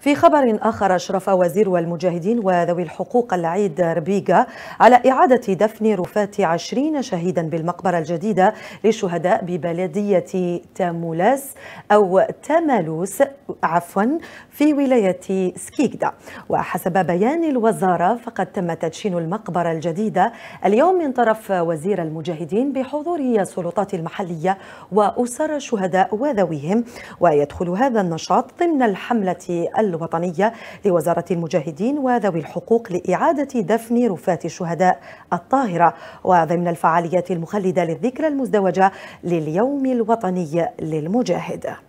في خبر آخر أشرف وزير المجاهدين وذوي الحقوق العيد ربيقة على إعادة دفن رفات عشرين شهيدا بالمقبرة الجديدة للشهداء ببلدية تامولاس أو تامالوس عفوا في ولاية سكيكدا وحسب بيان الوزارة فقد تم تدشين المقبرة الجديدة اليوم من طرف وزير المجاهدين بحضور السلطات المحلية وأسر الشهداء وذويهم ويدخل هذا النشاط ضمن الحملة الوطنية لوزارة المجاهدين وذوي الحقوق لإعادة دفن رفاة الشهداء الطاهرة وضمن الفعاليات المخلدة للذكرى المزدوجة لليوم الوطني للمجاهد